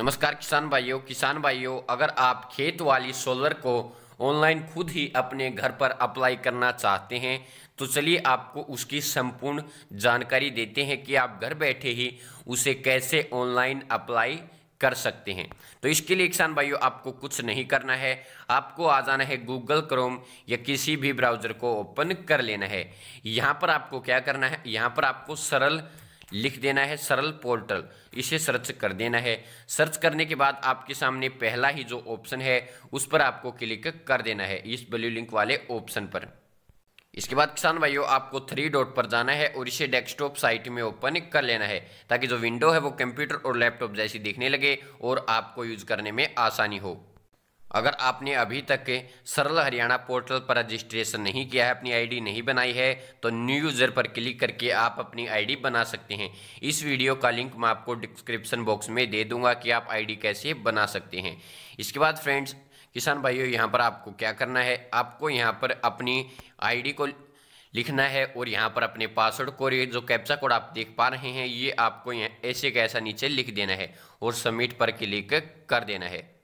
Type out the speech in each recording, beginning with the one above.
नमस्कार किसान भाइयों किसान भाइयों अगर आप खेत वाली सोलर को ऑनलाइन खुद ही अपने घर पर अप्लाई करना चाहते हैं तो चलिए आपको उसकी संपूर्ण जानकारी देते हैं कि आप घर बैठे ही उसे कैसे ऑनलाइन अप्लाई कर सकते हैं तो इसके लिए किसान भाइयों आपको कुछ नहीं करना है आपको आ जाना है गूगल क्रोम या किसी भी ब्राउज़र को ओपन कर लेना है यहाँ पर आपको क्या करना है यहाँ पर आपको सरल लिख देना है सरल पोर्टल इसे सर्च कर देना है सर्च करने के बाद आपके सामने पहला ही जो ऑप्शन है उस पर आपको क्लिक कर देना है इस ब्लू लिंक वाले ऑप्शन पर इसके बाद किसान भाइयों आपको थ्री डॉट पर जाना है और इसे डेस्कटॉप साइट में ओपन कर लेना है ताकि जो विंडो है वो कंप्यूटर और लैपटॉप जैसी दिखने लगे और आपको यूज करने में आसानी हो अगर आपने अभी तक सरल हरियाणा पोर्टल पर रजिस्ट्रेशन नहीं किया है अपनी आईडी नहीं बनाई है तो न्यू यूज़र पर क्लिक करके आप अपनी आईडी बना सकते हैं इस वीडियो का लिंक मैं आपको डिस्क्रिप्शन बॉक्स में दे दूंगा कि आप आईडी कैसे बना सकते हैं इसके बाद फ्रेंड्स किसान भाइयों यहाँ पर आपको क्या करना है आपको यहाँ पर अपनी आई को लिखना है और यहाँ पर अपने पासवर्ड को जो कैप्चा कोड आप देख पा रहे हैं ये आपको यहाँ ऐसे कैसा नीचे लिख देना है और सबमिट पर क्लिक कर देना है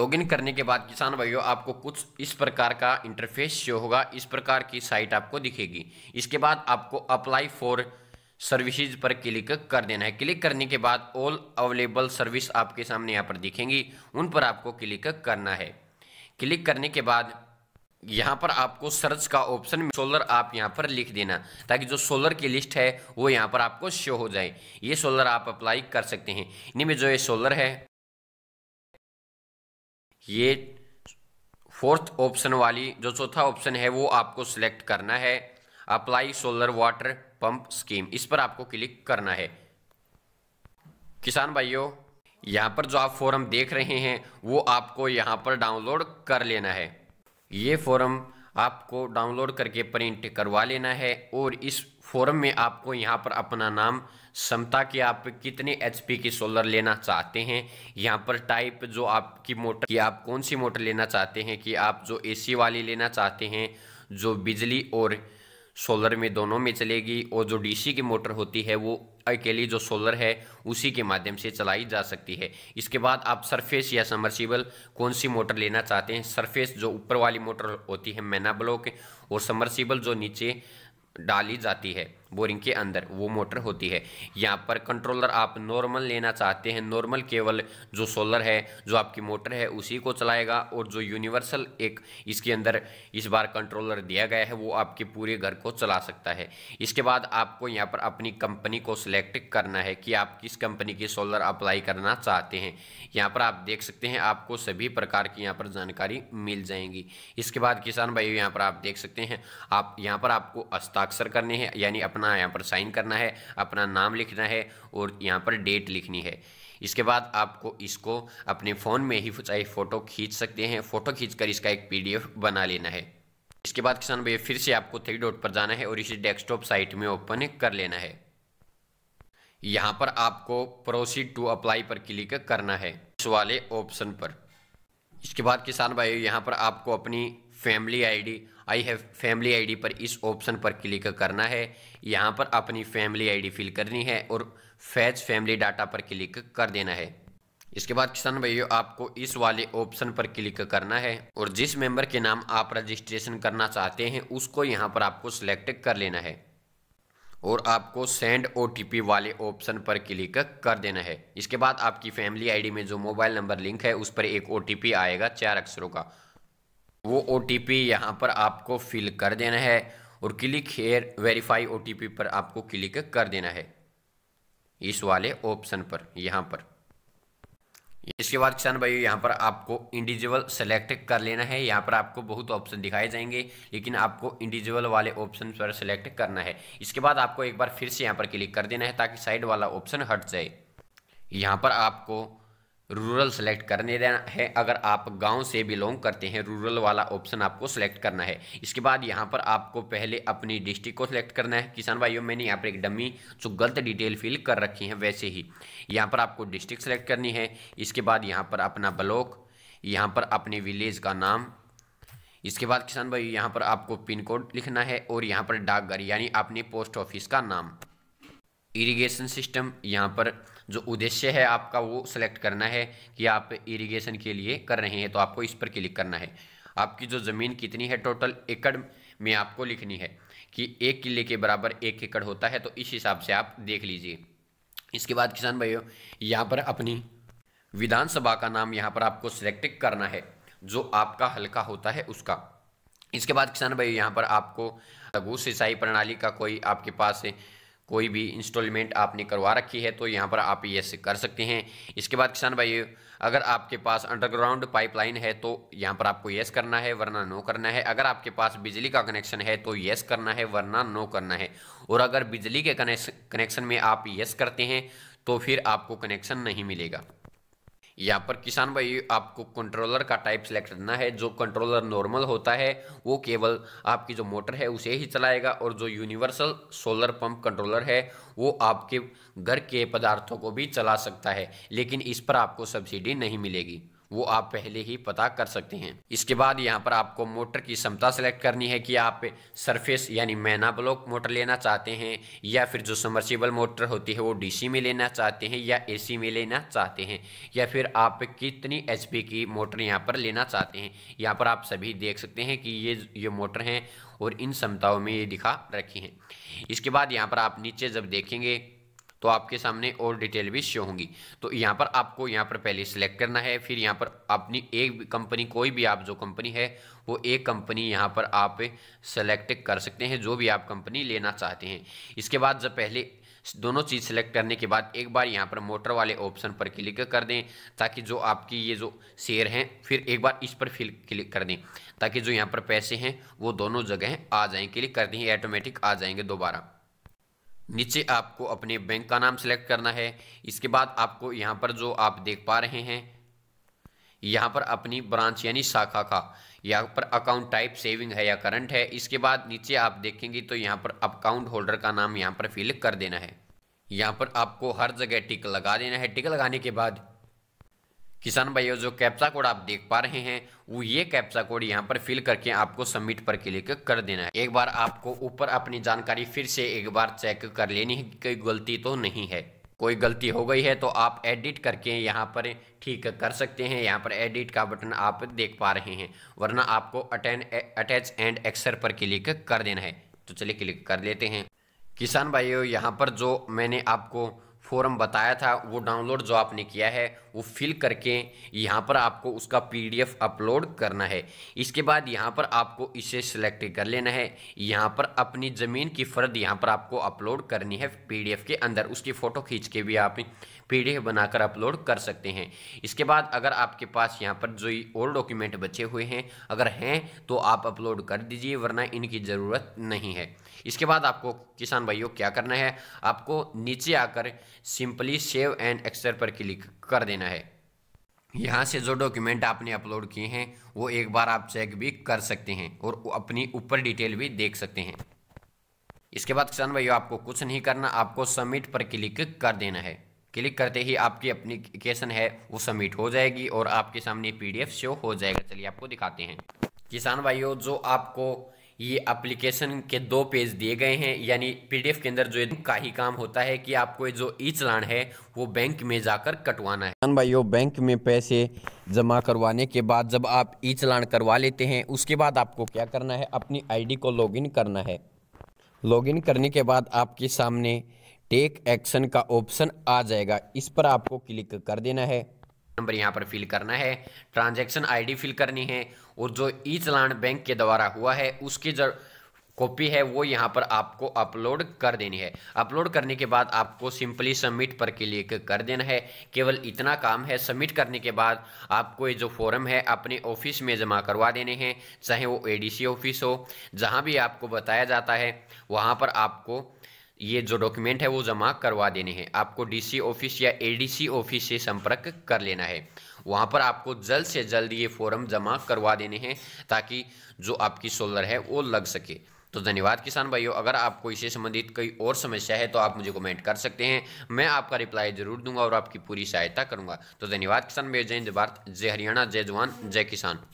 लॉगिन करने के बाद किसान भाइयों आपको कुछ इस प्रकार का इंटरफेस शो होगा इस प्रकार की साइट आपको दिखेगी इसके बाद आपको अप्लाई फॉर सर्विसेज पर क्लिक कर देना है क्लिक करने के बाद ऑल अवेलेबल सर्विस आपके सामने यहाँ पर दिखेंगी उन पर आपको क्लिक करना है क्लिक करने के बाद यहाँ पर आपको सर्च का ऑप्शन सोलर आप यहाँ पर लिख देना ताकि जो सोलर की लिस्ट है वो यहाँ पर आपको शो हो जाए ये सोलर आप अप्लाई कर सकते हैं इनमें जो ये सोलर है ये फोर्थ ऑप्शन वाली जो चौथा ऑप्शन है वो आपको सिलेक्ट करना है apply solar water pump scheme इस पर आपको क्लिक करना है किसान भाइयों यहाँ पर जो आप फॉर्म देख रहे हैं वो आपको यहाँ पर डाउनलोड कर लेना है ये फॉर्म आपको डाउनलोड करके प्रिंट करवा लेना है और इस फॉर्म में आपको यहाँ पर अपना नाम क्षमता के आप कितने एचपी की सोलर लेना चाहते हैं यहाँ पर टाइप जो आपकी मोटर कि आप कौन सी मोटर लेना चाहते हैं कि आप जो एसी वाली लेना चाहते हैं जो बिजली और सोलर में दोनों में चलेगी और जो डीसी की मोटर होती है वो के लिए जो सोलर है उसी के माध्यम से चलाई जा सकती है इसके बाद आप सरफेस या समरसीबल कौन सी मोटर लेना चाहते हैं सरफेस जो ऊपर वाली मोटर होती है मैना ब्लॉक और समरसीबल जो नीचे डाली जाती है बोरिंग के अंदर वो मोटर होती है यहाँ पर कंट्रोलर आप नॉर्मल लेना चाहते हैं नॉर्मल केवल जो सोलर है जो आपकी मोटर है उसी को चलाएगा और जो यूनिवर्सल एक इसके अंदर इस बार कंट्रोलर दिया गया है वो आपके पूरे घर को चला सकता है इसके बाद आपको यहाँ पर अपनी कंपनी को सिलेक्ट करना है कि आप किस कंपनी की सोलर अप्लाई करना चाहते हैं यहाँ पर आप देख सकते हैं आपको सभी प्रकार की यहाँ पर जानकारी मिल जाएंगी इसके बाद किसान भाई यहाँ पर आप देख सकते हैं आप यहाँ पर आपको हस्ताक्षर करने हैं यानी अपना करना है यहाँ पर साइन करना है अपना नाम लिखना है और यहाँ पर डेट लिखनी है इसके बाद आपको इसको अपने फ़ोन में ही चाहे फ़ोटो खींच सकते हैं फ़ोटो खींचकर इसका एक पीडीएफ बना लेना है इसके बाद किसान भैया फिर से आपको थ्री डॉट पर जाना है और इसे डेस्कटॉप साइट में ओपन कर लेना है यहाँ पर आपको प्रोसीड टू अप्लाई पर क्लिक करना है इस वाले ऑप्शन पर इसके बाद किसान भाई यहाँ पर आपको अपनी family ID I have family ID पर इस ऑप्शन पर क्लिक करना है यहाँ पर अपनी फैमिली आईडी फिल करनी है और फैच फैमिली डाटा पर क्लिक कर देना है इसके बाद किसान भाइयों आपको इस वाले ऑप्शन पर क्लिक करना है और जिस मेंबर के नाम आप रजिस्ट्रेशन करना चाहते हैं उसको यहाँ पर आपको सिलेक्ट कर लेना है और आपको सेंड ओ वाले ऑप्शन पर क्लिक कर देना है इसके बाद आपकी फैमिली आईडी में जो मोबाइल नंबर लिंक है उस पर एक ओ आएगा चार अक्षरों का वो ओ टी पी यहाँ पर आपको फिल कर देना है और click here verify O T P पर आपको क्लिक कर देना है इस वाले ऑप्शन पर यहाँ पर इसके बाद किसान भाई यहाँ पर आपको इंडिविजुअल सेलेक्ट कर लेना है यहाँ पर आपको बहुत ऑप्शन दिखाए जाएंगे लेकिन आपको इंडिविजुअल वाले ऑप्शन पर सेलेक्ट करना है इसके बाद आपको एक बार फिर से यहाँ पर क्लिक कर देना है ताकि साइड वाला ऑप्शन हट जाए यहाँ पर आपको रूरल सेलेक्ट करने देना है अगर आप गांव से बिलोंग करते हैं रूरल वाला ऑप्शन आपको सेलेक्ट करना है इसके बाद यहां पर आपको पहले अपनी डिस्ट्रिक्ट को सिलेक्ट करना है किसान भाइयों मैंने यहाँ पर एक डमी जो गलत डिटेल फिल कर रखी है वैसे ही यहाँ पर आपको डिस्ट्रिक्ट सेलेक्ट करनी है इसके बाद यहाँ पर अपना ब्लॉक यहाँ पर अपने विलेज का नाम इसके बाद किसान भाई यहाँ पर आपको पिन कोड लिखना है और यहाँ पर डाकघर यानी अपने पोस्ट ऑफिस का नाम इरिगेशन सिस्टम यहाँ पर जो उद्देश्य है आपका वो सिलेक्ट करना है कि आप इरिगेशन के लिए कर रहे हैं तो आपको इस पर क्लिक करना है आपकी जो ज़मीन कितनी है टोटल एकड़ में आपको लिखनी है कि एक किले के बराबर एक एकड़ होता है तो इस हिसाब से आप देख लीजिए इसके बाद किसान भाइयों यहाँ पर अपनी विधानसभा का नाम यहाँ पर आपको सिलेक्ट करना है जो आपका हल्का होता है उसका इसके बाद किसान भाई यहाँ पर आपको लघु सिंचाई प्रणाली का कोई आपके पास कोई भी इंस्टॉलमेंट आपने करवा रखी है तो यहाँ पर आप ये कर सकते हैं इसके बाद किसान भाई अगर आपके पास अंडरग्राउंड पाइपलाइन है तो यहाँ पर आपको येस करना है वरना नो करना है अगर आपके पास बिजली का कनेक्शन है तो येस करना है वरना नो करना है और अगर बिजली के कनेक्शन में आप येस करते हैं तो फिर आपको कनेक्शन नहीं मिलेगा यहाँ पर किसान भाई आपको कंट्रोलर का टाइप सेलेक्ट करना है जो कंट्रोलर नॉर्मल होता है वो केवल आपकी जो मोटर है उसे ही चलाएगा और जो यूनिवर्सल सोलर पंप कंट्रोलर है वो आपके घर के पदार्थों को भी चला सकता है लेकिन इस पर आपको सब्सिडी नहीं मिलेगी वो आप पहले ही पता कर सकते हैं इसके बाद यहाँ पर आपको मोटर की क्षमता सेलेक्ट करनी है कि आप सरफेस यानी मैना ब्लॉक मोटर लेना चाहते हैं या फिर जो समर्सिबल मोटर होती है वो डीसी में लेना चाहते हैं या एसी में लेना चाहते हैं या फिर आप कितनी एच की मोटर यहाँ पर लेना चाहते हैं यहाँ पर आप सभी देख सकते हैं कि ये ये मोटर हैं और इन क्षमताओं में ये दिखा रखी हैं इसके बाद यहाँ पर आप नीचे जब देखेंगे तो आपके सामने और डिटेल भी शो होंगी तो यहाँ पर आपको यहाँ पर पहले सिलेक्ट करना है फिर यहाँ पर अपनी एक कंपनी कोई भी आप जो कंपनी है वो एक कंपनी यहाँ पर आप सेलेक्ट कर सकते हैं जो भी आप कंपनी लेना चाहते हैं इसके बाद जब पहले दोनों चीज़ सेलेक्ट करने के बाद एक बार यहाँ पर मोटर वाले ऑप्शन पर क्लिक कर दें ताकि जो आपकी ये जो शेयर हैं फिर एक बार इस पर फिल क्लिक कर दें ताकि जो यहाँ पर पैसे हैं वो दोनों जगह आ जाएँ क्लिक कर दें ऑटोमेटिक आ जाएंगे दोबारा नीचे आपको अपने बैंक का नाम सेलेक्ट करना है इसके बाद आपको यहाँ पर जो आप देख पा रहे हैं यहाँ पर अपनी ब्रांच यानी शाखा का यहाँ पर अकाउंट टाइप सेविंग है या करंट है इसके बाद नीचे आप देखेंगे तो यहाँ पर अकाउंट होल्डर का नाम यहाँ पर फिल कर देना है यहाँ पर आपको हर जगह टिक लगा देना है टिक लगाने के बाद किसान भाइयों जो कैप्चा कोड आप देख पा रहे हैं वो ये कैप्चा कोड यहाँ पर फिल करके आपको सबमिट पर क्लिक कर देना है एक बार आपको ऊपर अपनी जानकारी फिर से एक बार चेक कर लेनी है कोई गलती तो नहीं है कोई गलती हो गई है तो आप एडिट करके यहाँ पर ठीक कर सकते हैं यहाँ पर एडिट का बटन आप देख पा रहे हैं वरना आपको अटेंड अटैच एंड एक्सर पर क्लिक कर देना है तो चलिए क्लिक कर लेते हैं किसान भाइयों यहाँ पर जो मैंने आपको फॉर्म बताया था वो डाउनलोड जो आपने किया है वो फिल करके यहाँ पर आपको उसका पीडीएफ अपलोड करना है इसके बाद यहाँ पर आपको इसे सिलेक्ट कर लेना है यहाँ पर अपनी ज़मीन की फ़र्द यहाँ पर आपको अपलोड करनी है पीडीएफ के अंदर उसकी फ़ोटो खींच के भी आप पीडीएफ बनाकर अपलोड कर सकते हैं इसके बाद अगर आपके पास यहाँ पर जो और डॉक्यूमेंट बचे हुए हैं अगर हैं तो आप अपलोड कर दीजिए वरना इनकी ज़रूरत नहीं है इसके बाद आपको किसान भाइयों क्या करना है आपको नीचे आकर सिंपली सेव एंड एक्सर पर क्लिक कर देना है यहाँ से जो डॉक्यूमेंट आपने अपलोड किए हैं वो एक बार आप चेक भी कर सकते हैं और अपनी ऊपर डिटेल भी देख सकते हैं इसके बाद किसान भाइयों आपको कुछ नहीं करना आपको सबमिट पर क्लिक कर देना है क्लिक करते ही आपकी अपनी है वो सबमिट हो जाएगी और आपके सामने पीडीएफ शो हो जाएगा चलिए आपको दिखाते हैं किसान भाइयों जो आपको ये एप्लीकेशन के दो पेज दिए गए हैं यानी पीडीएफ के अंदर जो का ही काम होता है कि आपको जो ई चलान है वो बैंक में जाकर कटवाना है किसान भाइयों बैंक में पैसे जमा करवाने के बाद जब आप ई चलान करवा लेते हैं उसके बाद आपको क्या करना है अपनी आई को लॉग करना है लॉग करने के बाद आपके सामने टेक एक्शन का ऑप्शन आ जाएगा इस पर आपको क्लिक कर देना है नंबर यहाँ पर फिल करना है ट्रांजैक्शन आईडी फिल करनी है और जो ई चलान बैंक के द्वारा हुआ है उसकी जर कॉपी है वो यहाँ पर आपको अपलोड कर देनी है अपलोड करने के बाद आपको सिंपली सबमिट पर क्लिक कर देना है केवल इतना काम है सबमिट करने के बाद आपको ये जो फॉर्म है अपने ऑफिस में जमा करवा देने हैं चाहे वो एडीसी ऑफिस हो जहाँ भी आपको बताया जाता है वहाँ पर आपको ये जो डॉक्यूमेंट है वो जमा करवा देने हैं आपको डीसी ऑफिस या एडीसी ऑफिस से संपर्क कर लेना है वहाँ पर आपको जल्द से जल्द ये फॉर्म जमा करवा देने हैं ताकि जो आपकी सोलर है वो लग सके तो धन्यवाद किसान भाइयों अगर आपको इससे संबंधित कोई और समस्या है तो आप मुझे कमेंट कर सकते हैं मैं आपका रिप्लाई जरूर दूंगा और आपकी पूरी सहायता करूंगा तो धन्यवाद किसान भैया जय हिंद भारत जय हरियाणा जय जवान जय किसान